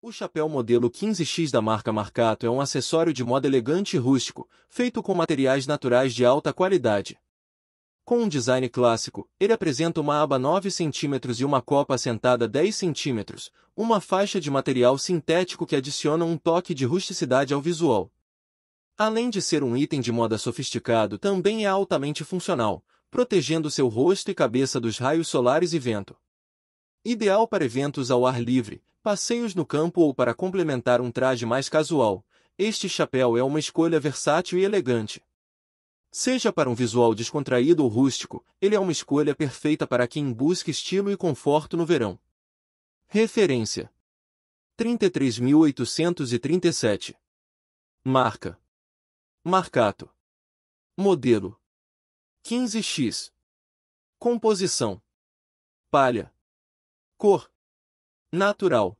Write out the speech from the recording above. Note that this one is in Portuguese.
O chapéu modelo 15X da marca Marcato é um acessório de moda elegante e rústico, feito com materiais naturais de alta qualidade. Com um design clássico, ele apresenta uma aba 9 cm e uma copa assentada 10 cm, uma faixa de material sintético que adiciona um toque de rusticidade ao visual. Além de ser um item de moda sofisticado, também é altamente funcional, protegendo seu rosto e cabeça dos raios solares e vento. Ideal para eventos ao ar livre, passeios no campo ou para complementar um traje mais casual, este chapéu é uma escolha versátil e elegante. Seja para um visual descontraído ou rústico, ele é uma escolha perfeita para quem busca estilo e conforto no verão. Referência 33.837 Marca Marcato Modelo 15x Composição Palha cor natural